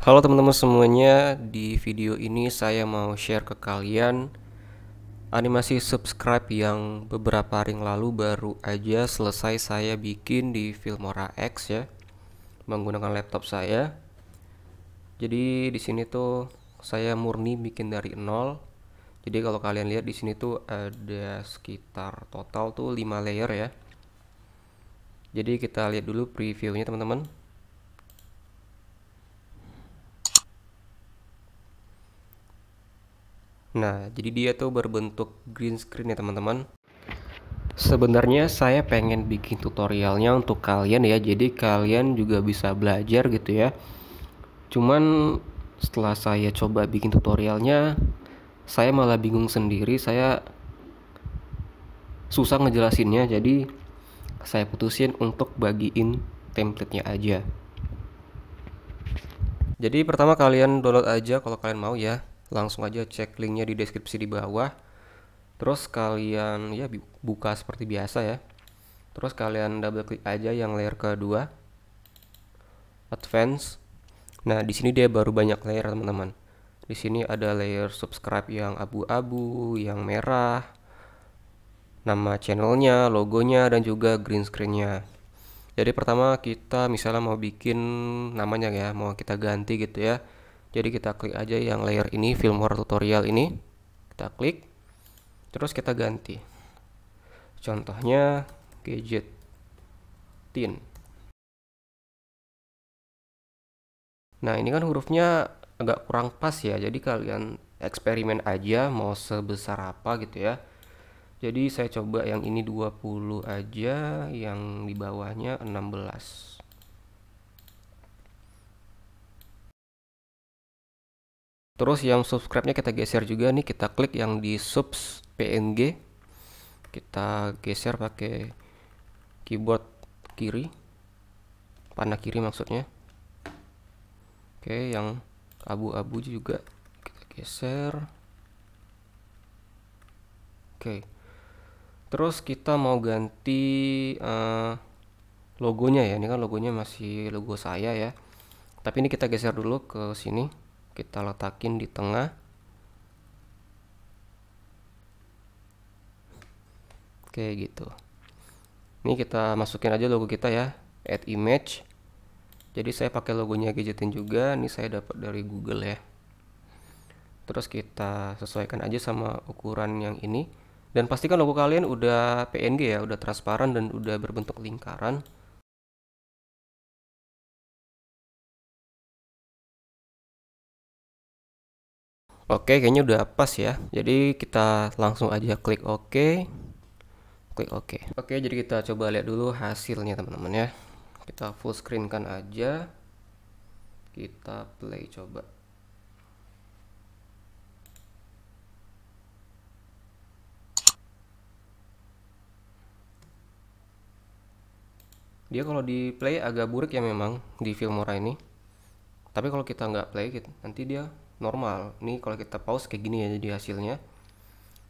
Halo teman-teman semuanya, di video ini saya mau share ke kalian animasi subscribe yang beberapa hari yang lalu baru aja selesai saya bikin di Filmora X ya menggunakan laptop saya. Jadi di sini tuh saya murni bikin dari nol. Jadi kalau kalian lihat di sini tuh ada sekitar total tuh 5 layer ya. Jadi kita lihat dulu previewnya teman-teman. Nah, jadi dia tuh berbentuk green screen ya teman-teman. Sebenarnya saya pengen bikin tutorialnya untuk kalian ya, jadi kalian juga bisa belajar gitu ya. Cuman setelah saya coba bikin tutorialnya, saya malah bingung sendiri, saya susah ngejelasinnya, jadi saya putusin untuk bagiin templatenya aja. Jadi pertama kalian download aja kalau kalian mau ya langsung aja cek linknya di deskripsi di bawah terus kalian ya buka seperti biasa ya terus kalian double klik aja yang layer kedua advance nah di sini dia baru banyak layer teman-teman di sini ada layer subscribe yang abu-abu yang merah nama channelnya logonya dan juga green screennya jadi pertama kita misalnya mau bikin namanya ya mau kita ganti gitu ya jadi kita klik aja yang layer ini Filmora tutorial ini kita klik terus kita ganti contohnya gadget tin nah ini kan hurufnya agak kurang pas ya jadi kalian eksperimen aja mau sebesar apa gitu ya jadi saya coba yang ini 20 aja yang di bawahnya 16 Terus yang subscribe-nya kita geser juga nih, kita klik yang di subs PNG. Kita geser pakai keyboard kiri. Panah kiri maksudnya. Oke, yang abu-abu juga kita geser. Oke. Terus kita mau ganti uh, logonya ya. Ini kan logonya masih logo saya ya. Tapi ini kita geser dulu ke sini kita letakin di tengah oke gitu ini kita masukin aja logo kita ya add image jadi saya pakai logonya gadgetin juga ini saya dapat dari Google ya terus kita sesuaikan aja sama ukuran yang ini dan pastikan logo kalian udah PNG ya udah transparan dan udah berbentuk lingkaran Oke, kayaknya udah pas ya. Jadi kita langsung aja klik OK. Klik OK. Oke, jadi kita coba lihat dulu hasilnya teman-teman ya. Kita full screen kan aja. Kita play coba. Dia kalau di play agak buruk ya memang di Filmora ini. Tapi kalau kita nggak play nanti dia normal ini kalau kita pause kayak gini ya jadi hasilnya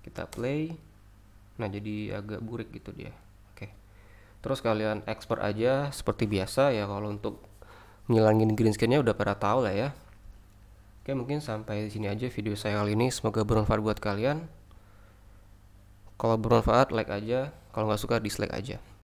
kita play nah jadi agak burik gitu dia oke terus kalian export aja seperti biasa ya kalau untuk ngilangin green screen-nya udah pada tahu lah ya oke mungkin sampai di sini aja video saya kali ini semoga bermanfaat buat kalian kalau bermanfaat like aja kalau nggak suka dislike aja